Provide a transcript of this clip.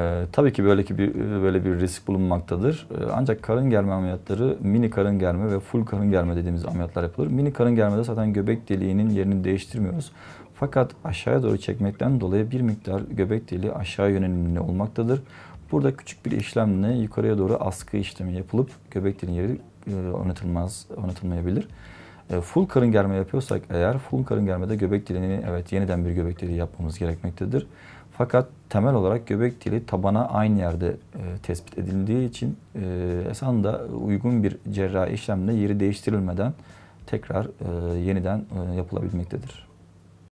Ee, tabii ki böyle ki bir e, böyle bir risk bulunmaktadır. Ee, ancak karın germe ameliyatları mini karın germe ve full karın germe dediğimiz ameliyatlar yapılır. Mini karın germede zaten göbek deliğinin yerini değiştirmiyoruz. Fakat aşağıya doğru çekmekten dolayı bir miktar göbek deliği aşağı yönelimli olmaktadır. Burada küçük bir işlemle yukarıya doğru askı işlemi yapılıp göbek deliğinin yeri e, oynatılmaz, oynatılmayabilir. E, full karın germe yapıyorsak eğer full karın germede göbek deliğini evet yeniden bir göbek deliği yapmamız gerekmektedir. Fakat temel olarak göbek teli tabana aynı yerde e, tespit edildiği için e, Esan da uygun bir cerrahi işlemle yeri değiştirilmeden tekrar e, yeniden e, yapılabilmektedir.